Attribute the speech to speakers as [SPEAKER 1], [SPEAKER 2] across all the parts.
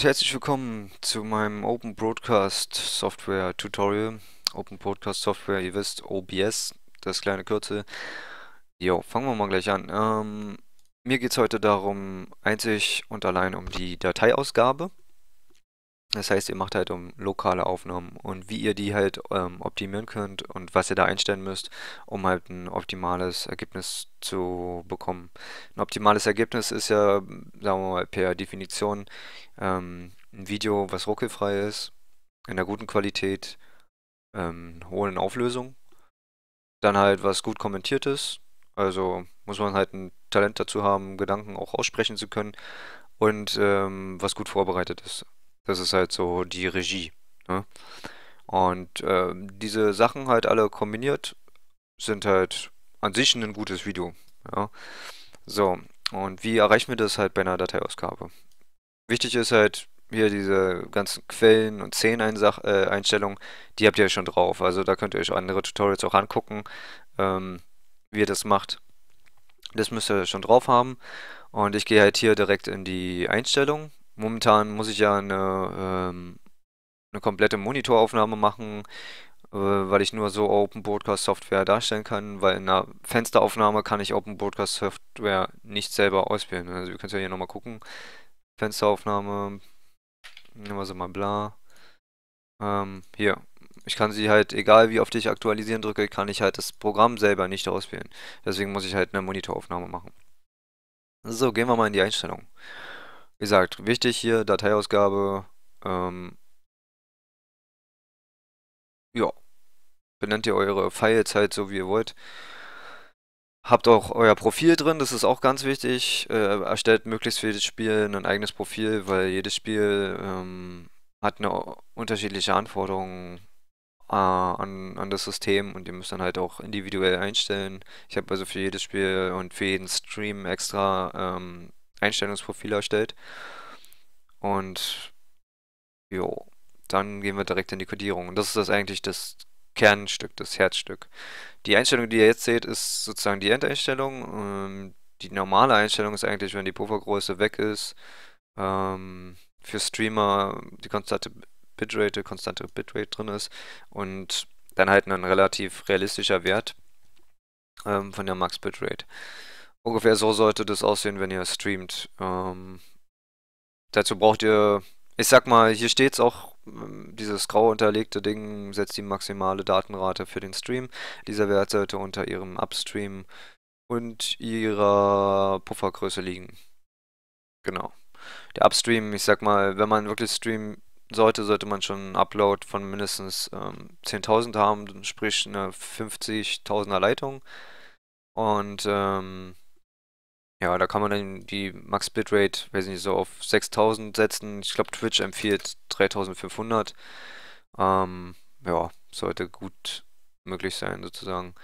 [SPEAKER 1] und herzlich willkommen zu meinem Open Broadcast Software Tutorial. Open Broadcast Software, ihr wisst, OBS, das kleine Kürzel. Jo, fangen wir mal gleich an. Ähm, mir geht es heute darum, einzig und allein um die Dateiausgabe. Das heißt, ihr macht halt um lokale Aufnahmen und wie ihr die halt ähm, optimieren könnt und was ihr da einstellen müsst, um halt ein optimales Ergebnis zu bekommen. Ein optimales Ergebnis ist ja, sagen wir mal, per Definition ähm, ein Video, was ruckelfrei ist, in einer guten Qualität, ähm, hohen Auflösung. Dann halt was gut kommentiert ist. Also muss man halt ein Talent dazu haben, Gedanken auch aussprechen zu können und ähm, was gut vorbereitet ist. Das ist halt so die Regie. Ne? Und äh, diese Sachen halt alle kombiniert sind halt an sich ein gutes Video. Ja? So, und wie erreichen wir das halt bei einer Dateiausgabe? Wichtig ist halt hier diese ganzen Quellen und Szeneneinstellungen, äh, die habt ihr ja schon drauf. Also da könnt ihr euch andere Tutorials auch angucken, ähm, wie ihr das macht. Das müsst ihr schon drauf haben. Und ich gehe halt hier direkt in die Einstellungen Momentan muss ich ja eine, ähm, eine komplette Monitoraufnahme machen, äh, weil ich nur so Open Broadcast Software darstellen kann, weil in einer Fensteraufnahme kann ich Open Broadcast Software nicht selber auswählen. Also ihr könnt ja hier nochmal gucken. Fensteraufnahme, nehmen wir sie mal bla. Ähm, hier, ich kann sie halt, egal wie oft ich aktualisieren drücke, kann ich halt das Programm selber nicht auswählen. Deswegen muss ich halt eine Monitoraufnahme machen. So, gehen wir mal in die Einstellungen. Wie gesagt, wichtig hier, Dateiausgabe. Ähm, ja, benennt ihr eure Files halt so, wie ihr wollt. Habt auch euer Profil drin, das ist auch ganz wichtig. Äh, erstellt möglichst für jedes Spiel ein eigenes Profil, weil jedes Spiel ähm, hat eine unterschiedliche Anforderung äh, an, an das System und ihr müsst dann halt auch individuell einstellen. Ich habe also für jedes Spiel und für jeden Stream extra ähm, Einstellungsprofil erstellt. Und jo, dann gehen wir direkt in die Codierung. Und das ist das eigentlich das Kernstück, das Herzstück. Die Einstellung, die ihr jetzt seht, ist sozusagen die Endeinstellung. Ähm, die normale Einstellung ist eigentlich, wenn die Puffergröße weg ist. Ähm, für Streamer die konstante Bitrate, konstante Bitrate drin ist. Und dann halt ein relativ realistischer Wert ähm, von der Max Bitrate. Ungefähr so sollte das aussehen, wenn ihr streamt. Ähm, dazu braucht ihr, ich sag mal, hier steht es auch, ähm, dieses grau unterlegte Ding setzt die maximale Datenrate für den Stream. Dieser Wert sollte unter ihrem Upstream und ihrer Puffergröße liegen. Genau. Der Upstream, ich sag mal, wenn man wirklich streamen sollte, sollte man schon einen Upload von mindestens ähm, 10.000 haben, sprich eine 50.000er Leitung. Und ähm, ja, da kann man dann die Max Bitrate, weiß nicht, so auf 6000 setzen. Ich glaube, Twitch empfiehlt 3500. Ähm, ja, sollte gut möglich sein, sozusagen.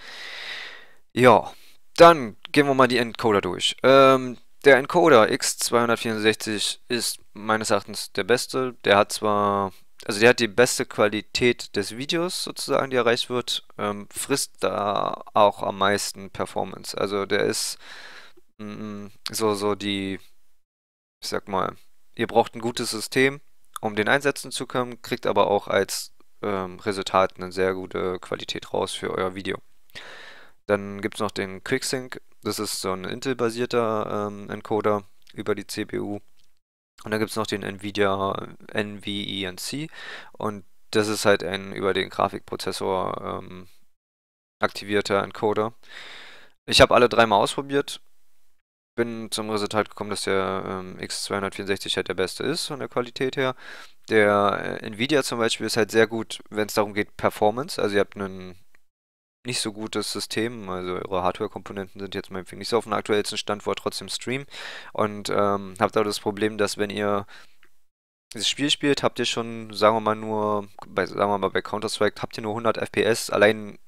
[SPEAKER 1] Ja, dann gehen wir mal die Encoder durch. Ähm, der Encoder X264 ist meines Erachtens der beste. Der hat zwar, also der hat die beste Qualität des Videos sozusagen, die erreicht wird, ähm, frisst da auch am meisten Performance. Also der ist Mm, mm. so, so die, ich sag mal, ihr braucht ein gutes System, um den einsetzen zu können, kriegt aber auch als ähm, Resultat eine sehr gute Qualität raus für euer Video. Dann gibt es noch den QuickSync, das ist so ein Intel-basierter ähm, Encoder über die CPU. Und dann gibt es noch den NVIDIA NVENC und das ist halt ein über den Grafikprozessor ähm, aktivierter Encoder. Ich habe alle dreimal ausprobiert bin zum Resultat gekommen, dass der ähm, X264 halt der beste ist von der Qualität her. Der äh, Nvidia zum Beispiel ist halt sehr gut, wenn es darum geht, Performance. Also ihr habt ein nicht so gutes System, also eure Hardware-Komponenten sind jetzt meinetwegen nicht so auf dem aktuellsten Stand, wo ihr trotzdem streamt und ähm, habt auch das Problem, dass wenn ihr dieses Spiel spielt, habt ihr schon, sagen wir mal nur, bei, sagen wir mal bei Counter-Strike, habt ihr nur 100 FPS, allein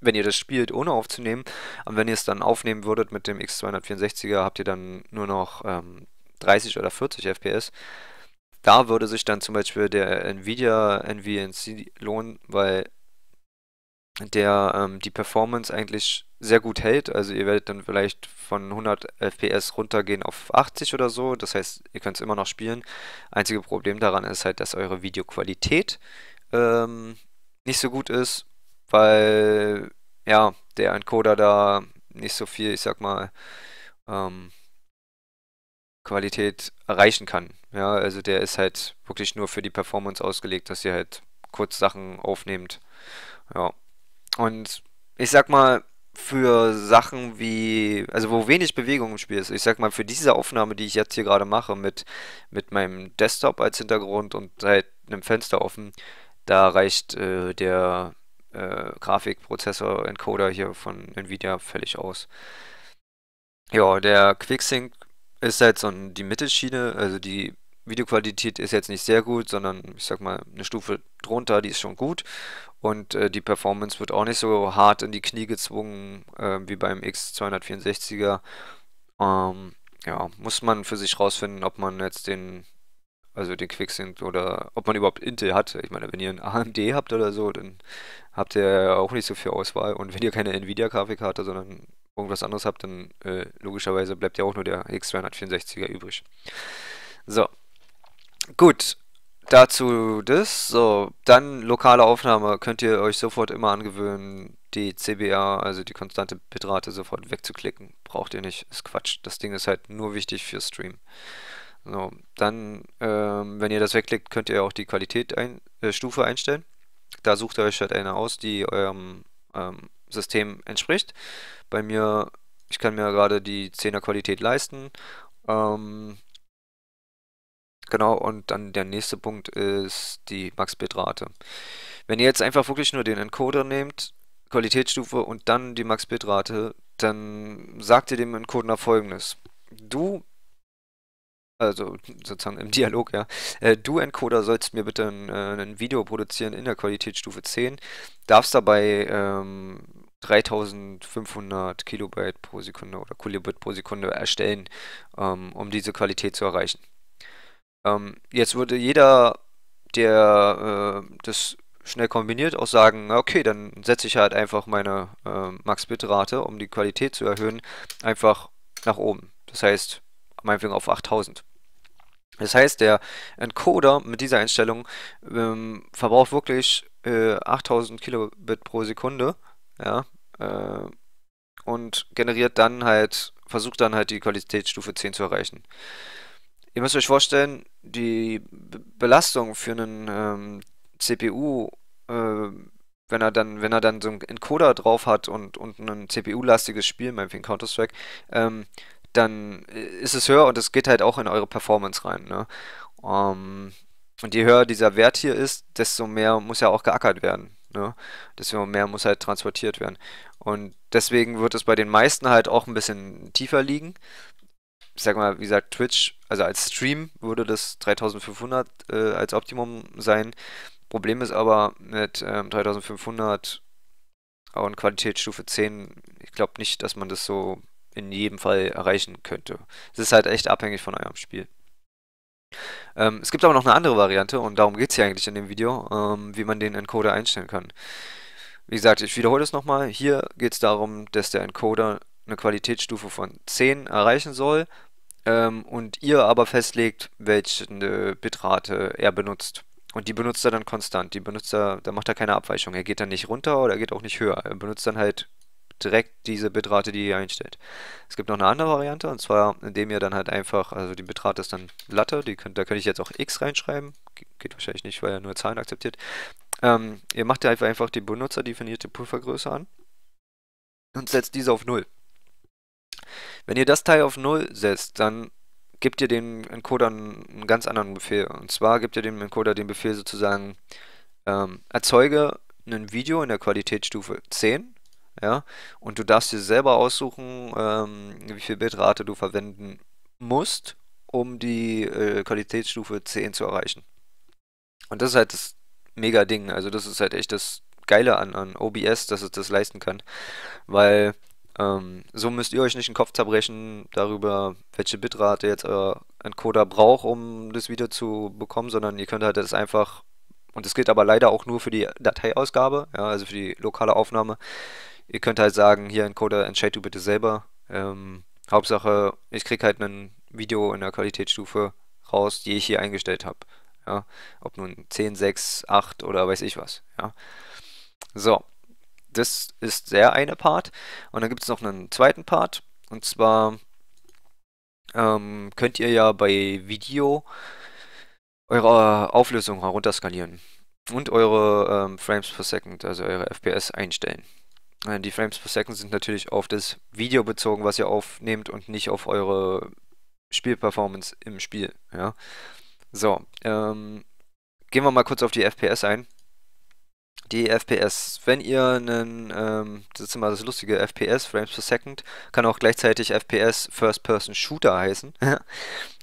[SPEAKER 1] wenn ihr das spielt, ohne aufzunehmen. Aber wenn ihr es dann aufnehmen würdet mit dem X264er, habt ihr dann nur noch ähm, 30 oder 40 FPS. Da würde sich dann zum Beispiel der Nvidia NVNC lohnen, weil der ähm, die Performance eigentlich sehr gut hält. Also ihr werdet dann vielleicht von 100 FPS runtergehen auf 80 oder so. Das heißt, ihr könnt es immer noch spielen. Einzige Problem daran ist halt, dass eure Videoqualität ähm, nicht so gut ist weil ja, der Encoder da nicht so viel, ich sag mal, ähm, Qualität erreichen kann. Ja, also der ist halt wirklich nur für die Performance ausgelegt, dass ihr halt kurz Sachen aufnehmt. Ja. Und ich sag mal, für Sachen wie, also wo wenig Bewegung im Spiel ist. Ich sag mal, für diese Aufnahme, die ich jetzt hier gerade mache, mit, mit meinem Desktop als Hintergrund und halt einem Fenster offen, da reicht äh, der äh, Grafikprozessor, Encoder hier von Nvidia völlig aus. Ja, der QuickSync ist halt so ein, die Mittelschiene, also die Videoqualität ist jetzt nicht sehr gut, sondern ich sag mal eine Stufe drunter, die ist schon gut und äh, die Performance wird auch nicht so hart in die Knie gezwungen äh, wie beim X264er. Ähm, ja, muss man für sich rausfinden, ob man jetzt den also den Quicksync oder ob man überhaupt Intel hat. Ich meine, wenn ihr einen AMD habt oder so, dann habt ihr auch nicht so viel Auswahl. Und wenn ihr keine Nvidia-Grafikkarte, sondern irgendwas anderes habt, dann äh, logischerweise bleibt ja auch nur der X264er übrig. So. Gut. Dazu das. So, dann lokale Aufnahme könnt ihr euch sofort immer angewöhnen, die CBA, also die konstante Bitrate, sofort wegzuklicken. Braucht ihr nicht, ist Quatsch. Das Ding ist halt nur wichtig für Stream. So, genau. dann, ähm, wenn ihr das wegklickt, könnt ihr auch die Qualität ein, äh, einstellen. Da sucht ihr euch halt eine aus, die eurem ähm, System entspricht. Bei mir, ich kann mir gerade die 10er Qualität leisten. Ähm, genau, und dann der nächste Punkt ist die Max-Bitrate. Wenn ihr jetzt einfach wirklich nur den Encoder nehmt, Qualitätsstufe und dann die Max-Bitrate, dann sagt ihr dem Encoder folgendes. Du also sozusagen im Dialog, ja. Äh, du Encoder sollst mir bitte ein, äh, ein, Video produzieren in der Qualitätsstufe 10, darfst dabei ähm, 3500 Kilobyte pro Sekunde oder Kilobit pro Sekunde erstellen, ähm, um diese Qualität zu erreichen. Ähm, jetzt würde jeder, der äh, das schnell kombiniert, auch sagen, okay, dann setze ich halt einfach meine ähm, Max-Bit-Rate, um die Qualität zu erhöhen, einfach nach oben. Das heißt, meinetwegen auf 8000. Das heißt, der Encoder mit dieser Einstellung ähm, verbraucht wirklich äh, 8000 Kilobit pro Sekunde ja, äh, und generiert dann halt, versucht dann halt die Qualitätsstufe 10 zu erreichen. Ihr müsst euch vorstellen, die B Belastung für einen ähm, CPU, äh, wenn er dann, wenn er dann so einen Encoder drauf hat und, und ein CPU-lastiges Spiel, meinetwegen Counter-Strike, ähm, dann äh, ist es höher und es geht halt auch in eure Performance rein. Ne? Um, ähm, und je höher dieser Wert hier ist, desto mehr muss ja auch geackert werden. Ne? Desto mehr muss halt transportiert werden. Und deswegen wird es bei den meisten halt auch ein bisschen tiefer liegen. Ich sag mal, wie gesagt, Twitch, also als Stream würde das 3500 äh, als Optimum sein. Problem ist aber mit ähm, 3500 und Qualitätsstufe 10, ich glaube nicht, dass man das so in jedem Fall erreichen könnte. Es ist halt echt abhängig von eurem Spiel. Ähm, es gibt aber noch eine andere Variante und darum geht es hier eigentlich in dem Video, ähm, wie man den Encoder einstellen kann. Wie gesagt, ich wiederhole es nochmal. Hier geht es darum, dass der Encoder eine Qualitätsstufe von 10 erreichen soll ähm, und ihr aber festlegt, welche Bitrate er benutzt. Und die benutzt er dann konstant. Die benutzt er, da macht er keine Abweichung. Er geht dann nicht runter oder er geht auch nicht höher. Er benutzt dann halt direkt diese Bitrate, die ihr einstellt. Es gibt noch eine andere Variante und zwar, indem ihr dann halt einfach, also die Bitrate ist dann Latte, die könnt, da könnte ich jetzt auch X reinschreiben, geht wahrscheinlich nicht, weil er nur Zahlen akzeptiert. Ähm, ihr macht ja einfach die benutzerdefinierte Puffergröße an und setzt diese auf 0. Wenn ihr das Teil auf 0 setzt, dann gebt ihr dem Encoder einen, ganz anderen Befehl. Und zwar gebt ihr dem Encoder den Befehl sozusagen ähm, erzeuge ein Video in der Qualitätsstufe 10 ja? Und du darfst dir selber aussuchen, ähm, wie viel Bitrate du verwenden musst, um die äh, Qualitätsstufe 10 zu erreichen. Und das ist halt das mega Ding. Also, das ist halt echt das Geile an, an OBS, dass es das leisten kann. Weil ähm, so müsst ihr euch nicht den Kopf zerbrechen darüber, welche Bitrate jetzt euer Encoder braucht, um das Video zu bekommen, sondern ihr könnt halt das einfach und das gilt aber leider auch nur für die Dateiausgabe, ja, also für die lokale Aufnahme ihr könnt halt sagen, hier Encoder entscheid du bitte selber. Ähm, Hauptsache, ich kriege halt ein Video in der Qualitätsstufe raus, die ich hier eingestellt habe. Ja, ob nun 10, 6, 8 oder weiß ich was. Ja. So, das ist der eine Part. Und dann gibt es noch einen zweiten Part. Und zwar ähm, könnt ihr ja bei Video eure Auflösung herunterskalieren und eure ähm, Frames per Second, also eure FPS einstellen. Äh, die Frames per Second sind natürlich auf das Video bezogen, was ihr aufnehmt und nicht auf eure Spielperformance im Spiel. Ja? So, ähm, gehen wir mal kurz auf die FPS ein. Die FPS, wenn ihr einen, ähm, das ist immer das lustige, FPS, Frames per Second, kann auch gleichzeitig FPS First Person Shooter heißen.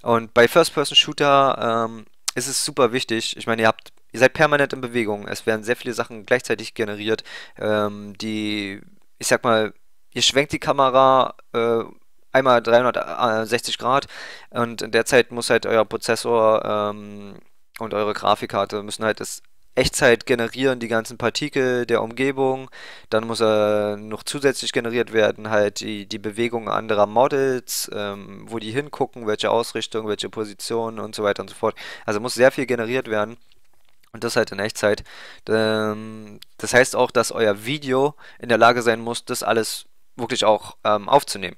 [SPEAKER 1] und bei First Person Shooter ähm, ist es super wichtig, ich meine, ihr habt ihr seid permanent in Bewegung. Es werden sehr viele Sachen gleichzeitig generiert, ähm, die, ich sag mal, ihr schwenkt die Kamera äh, einmal 360 Grad und in der Zeit muss halt euer Prozessor ähm, und eure Grafikkarte müssen halt das Echtzeit generieren die ganzen Partikel der Umgebung. Dann muss er noch zusätzlich generiert werden, halt die, die Bewegung anderer Models, ähm, wo die hingucken, welche Ausrichtung, welche Position und so weiter und so fort. Also muss sehr viel generiert werden. Und das halt in Echtzeit. Ähm, das heißt auch, dass euer Video in der Lage sein muss, das alles wirklich auch ähm, aufzunehmen.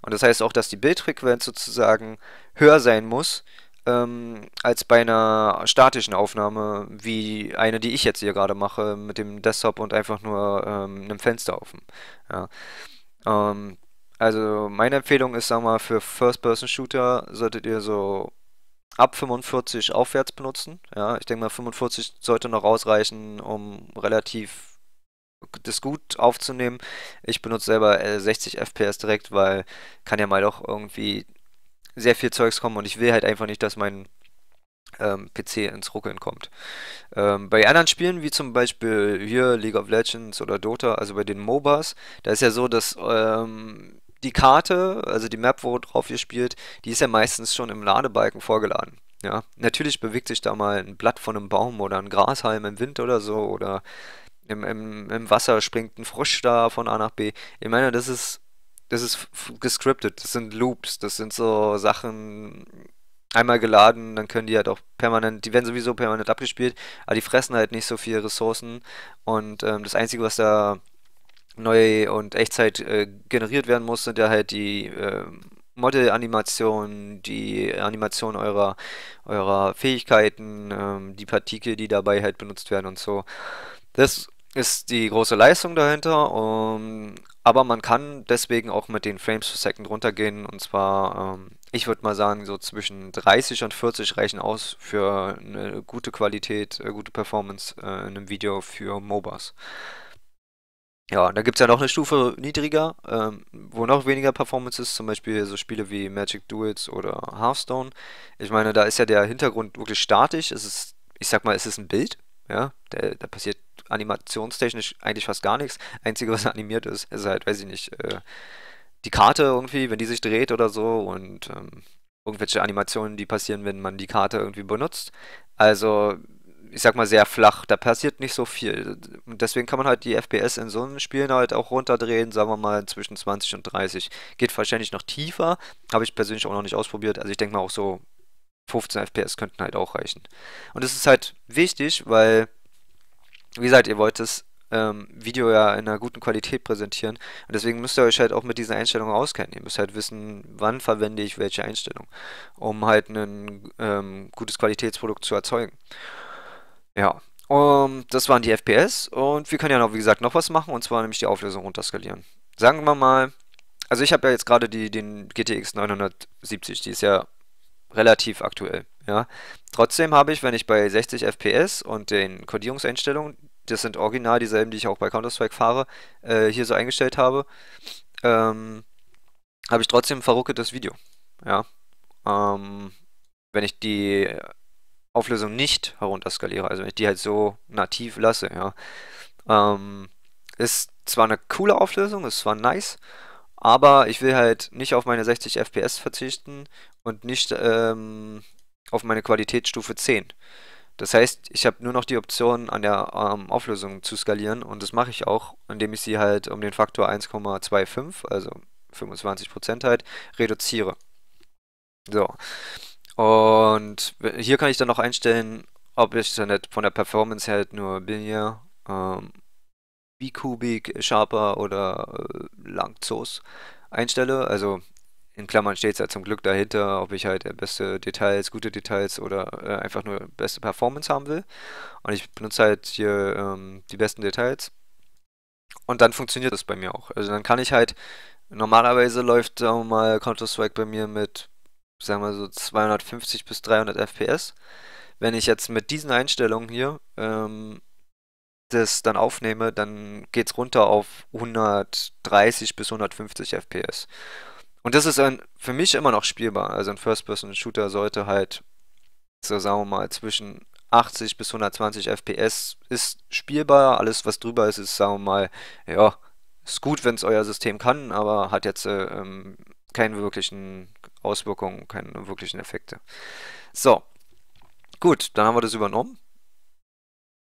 [SPEAKER 1] Und das heißt auch, dass die Bildfrequenz sozusagen höher sein muss ähm, als bei einer statischen Aufnahme, wie eine, die ich jetzt hier gerade mache, mit dem Desktop und einfach nur ähm, einem Fenster offen. Ja. Ähm, also meine Empfehlung ist, sag mal, für First-Person-Shooter solltet ihr so ab 45 aufwärts benutzen. Ja, ich denke mal, 45 sollte noch ausreichen, um relativ das gut aufzunehmen. Ich benutze selber 60 äh, FPS direkt, weil kann ja mal doch irgendwie sehr viel Zeugs kommen und ich will halt einfach nicht, dass mein ähm, PC ins Ruckeln kommt. Ähm, bei anderen Spielen, wie zum Beispiel hier League of Legends oder Dota, also bei den MOBAs, da ist ja so, dass ähm, die Karte, also die Map, worauf ihr spielt, die ist ja meistens schon im Ladebalken vorgeladen. Ja, natürlich bewegt sich da mal ein Blatt von einem Baum oder ein Grashalm im Wind oder so oder im, im, im Wasser springt ein Frosch da von A nach B. Ich meine, das ist, das ist gescriptet, das sind Loops, das sind so Sachen, einmal geladen, dann können die halt auch permanent, die werden sowieso permanent abgespielt, aber die fressen halt nicht so viel Ressourcen und ähm, das Einzige, was da neu und Echtzeit äh, generiert werden muss, sind ja halt die äh, Model-Animationen, die Animation eurer, eurer Fähigkeiten, ähm, die Partikel, die dabei halt benutzt werden und so. Das ist die große Leistung dahinter, um, ähm, aber man kann deswegen auch mit den Frames per Second runtergehen und zwar, ähm, ich würde mal sagen, so zwischen 30 und 40 reichen aus für eine gute Qualität, äh, gute Performance äh, in einem Video für MOBAs. Ja, und da gibt es ja noch eine Stufe niedriger, ähm, wo noch weniger Performance ist, zum Beispiel so Spiele wie Magic Duels oder Hearthstone. Ich meine, da ist ja der Hintergrund wirklich statisch. Es ist, ich sag mal, es ist ein Bild. Ja, da, da passiert animationstechnisch eigentlich fast gar nichts. Einzige, was animiert ist, ist halt, weiß ich nicht, äh, die Karte irgendwie, wenn die sich dreht oder so und ähm, irgendwelche Animationen, die passieren, wenn man die Karte irgendwie benutzt. Also ich sag mal, sehr flach. Da passiert nicht so viel. Und deswegen kann man halt die FPS in so einem Spiel halt auch runterdrehen, sagen wir mal zwischen 20 und 30. Geht wahrscheinlich noch tiefer, habe ich persönlich auch noch nicht ausprobiert. Also ich denke mal auch so 15 FPS könnten halt auch reichen. Und es ist halt wichtig, weil, wie gesagt, ihr wollt das ähm, Video ja in einer guten Qualität präsentieren. Und deswegen müsst ihr euch halt auch mit diesen Einstellungen auskennen. Ihr müsst halt wissen, wann verwende ich welche Einstellung, um halt ein ähm, gutes Qualitätsprodukt zu erzeugen. Ja, um, das waren die FPS und wir können ja noch, wie gesagt, noch was machen und zwar nämlich die Auflösung runterskalieren. Sagen wir mal, also ich habe ja jetzt gerade die, den GTX 970, die ist ja relativ aktuell. Ja. Trotzdem habe ich, wenn ich bei 60 FPS und den Kodierungseinstellungen, das sind original dieselben, die ich auch bei Counter-Strike fahre, äh, hier so eingestellt habe, ähm, habe ich trotzdem verrucketes Video. Ja. Ähm, wenn ich die Auflösung nicht herunterskaliere, also wenn ich die halt so nativ lasse, ja. Ähm, ist zwar eine coole Auflösung, ist zwar nice, aber ich will halt nicht auf meine 60 FPS verzichten und nicht ähm, auf meine Qualitätsstufe 10. Das heißt, ich habe nur noch die Option, an der ähm, Auflösung zu skalieren und das mache ich auch, indem ich sie halt um den Faktor 1,25, also 25% halt, reduziere. So. Und hier kann ich dann noch einstellen, ob ich dann nicht von der Performance her nur Linear, ähm, B-Kubik, Sharper oder äh, Langzoos einstelle. Also in Klammern steht es ja zum Glück dahinter, ob ich halt äh, beste Details, gute Details oder äh, einfach nur beste Performance haben will. Und ich benutze halt hier ähm, die besten Details. Und dann funktioniert das bei mir auch. Also dann kann ich halt, normalerweise läuft, sagen mal, Counter-Strike bei mir mit sagen wir so 250 bis 300 FPS. Wenn ich jetzt mit diesen Einstellungen hier ähm, das dann aufnehme, dann geht es runter auf 130 bis 150 FPS. Und das ist ein, für mich immer noch spielbar. Also ein First-Person-Shooter sollte halt, so sagen wir mal, zwischen 80 bis 120 FPS ist spielbar. Alles, was drüber ist, ist, sagen wir mal, ja, ist gut, wenn es euer System kann, aber hat jetzt äh, ähm, keinen wirklichen Auswirkungen, keine wirklichen Effekte. So, gut, dann haben wir das übernommen.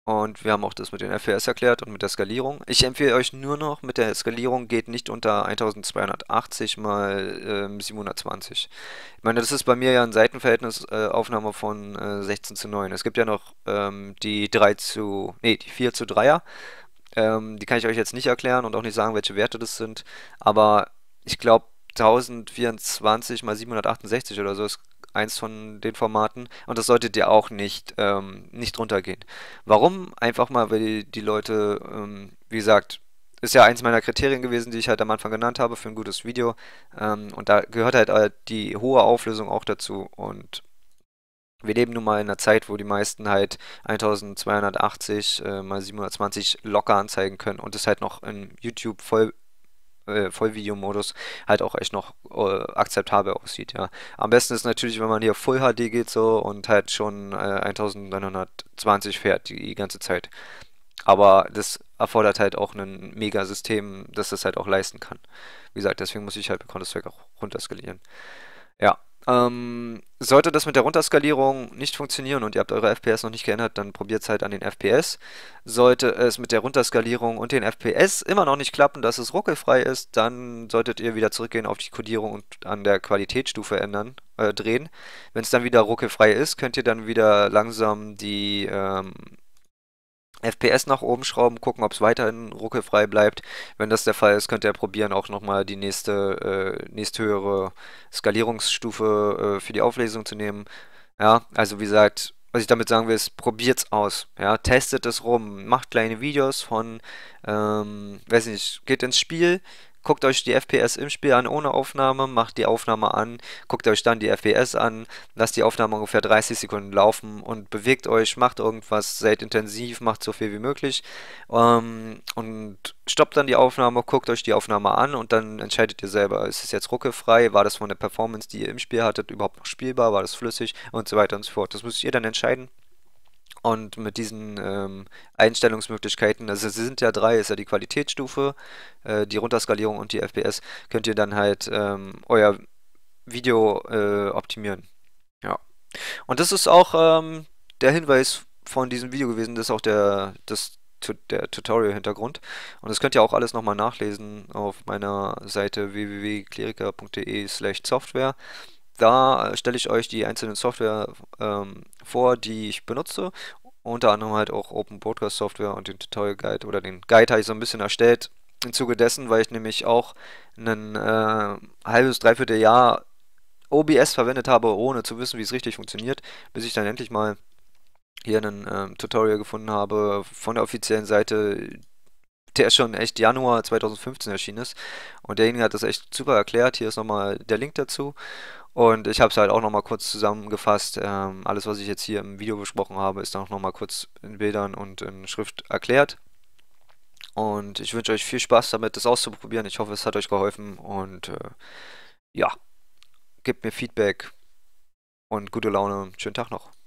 [SPEAKER 1] Und wir haben auch das mit den FPS erklärt und mit der Skalierung. Ich empfehle euch nur noch, mit der Skalierung geht nicht unter 1280 mal ähm, 720. Ich meine, das ist bei mir ja ein Seitenverhältnisaufnahme äh, von äh, 16 zu 9. Es gibt ja noch ähm, die 3 zu, nee, die 4 zu 3er. Ähm, die kann ich euch jetzt nicht erklären und auch nicht sagen, welche Werte das sind. Aber ich glaube, 1024 mal 768 oder so ist eins von den Formaten und das solltet ihr auch nicht, ähm, nicht runtergehen. Warum? Einfach mal, weil die Leute, ähm, wie gesagt, ist ja eins meiner Kriterien gewesen, die ich halt am Anfang genannt habe für ein gutes Video ähm, und da gehört halt, äh, die hohe Auflösung auch dazu und wir leben nun mal in einer Zeit, wo die meisten halt 1280 äh, mal 720 locker anzeigen können und es halt noch in YouTube voll äh, Vollvideo-Modus halt auch echt noch äh, akzeptabel aussieht, ja. Am besten ist natürlich, wenn man hier Full HD geht so und halt schon äh, 1920 fährt die ganze Zeit. Aber das erfordert halt auch ein mega System, das das halt auch leisten kann. Wie gesagt, deswegen muss ich halt bei Counter-Strike auch runterskalieren. Ja, ähm, sollte das mit der Runterskalierung nicht funktionieren und ihr habt eure FPS noch nicht geändert, dann probiert es halt an den FPS. Sollte es mit der Runterskalierung und den FPS immer noch nicht klappen, dass es ruckelfrei ist, dann solltet ihr wieder zurückgehen auf die Codierung und an der Qualitätsstufe ändern, äh, drehen. Wenn es dann wieder ruckelfrei ist, könnt ihr dann wieder langsam die ähm, FPS nach oben schrauben, gucken, ob es weiterhin ruckelfrei bleibt. Wenn das der Fall ist, könnt ihr probieren, auch nochmal die nächste, äh, nächsthöhere Skalierungsstufe äh, für die Auflesung zu nehmen. Ja, also wie gesagt, was ich damit sagen will, ist, probiert's aus. Ja, testet es rum, macht kleine Videos von, ähm, weiß nicht, geht ins Spiel, guckt euch die FPS im Spiel an ohne Aufnahme, macht die Aufnahme an, guckt euch dann die FPS an, lasst die Aufnahme ungefähr 30 Sekunden laufen und bewegt euch, macht irgendwas, seid intensiv, macht so viel wie möglich ähm, und stoppt dann die Aufnahme, guckt euch die Aufnahme an und dann entscheidet ihr selber, ist es jetzt ruckelfrei, war das von der Performance, die ihr im Spiel hattet, überhaupt noch spielbar, war das flüssig und so weiter und so fort. Das müsst ihr dann entscheiden. Und mit diesen ähm, Einstellungsmöglichkeiten, also sie sind ja drei, ist ja die Qualitätsstufe, äh, die Runterskalierung und die FPS, könnt ihr dann halt ähm, euer Video äh, optimieren. Ja. Und das ist auch ähm, der Hinweis von diesem Video gewesen, das ist auch der, das, der Tutorial-Hintergrund. Und das könnt ihr auch alles nochmal nachlesen auf meiner Seite www.kleriker.de slash Software. Da stelle ich euch die einzelnen Software ähm, vor, die ich benutze. Unter anderem halt auch Open Broadcast Software und den Tutorial Guide oder den Guide habe ich so ein bisschen erstellt. Im Zuge dessen, weil ich nämlich auch ein äh, halbes, dreiviertel Jahr OBS verwendet habe, ohne zu wissen, wie es richtig funktioniert, bis ich dann endlich mal hier ein ähm, Tutorial gefunden habe von der offiziellen Seite, der schon echt Januar 2015 erschienen ist. Und derjenige hat das echt super erklärt. Hier ist nochmal der Link dazu. Und ich habe es halt auch nochmal kurz zusammengefasst. Ähm, alles, was ich jetzt hier im Video besprochen habe, ist dann auch nochmal kurz in Bildern und in Schrift erklärt. Und ich wünsche euch viel Spaß damit, das auszuprobieren. Ich hoffe, es hat euch geholfen. Und äh, ja, gebt mir Feedback und gute Laune. Schönen Tag noch.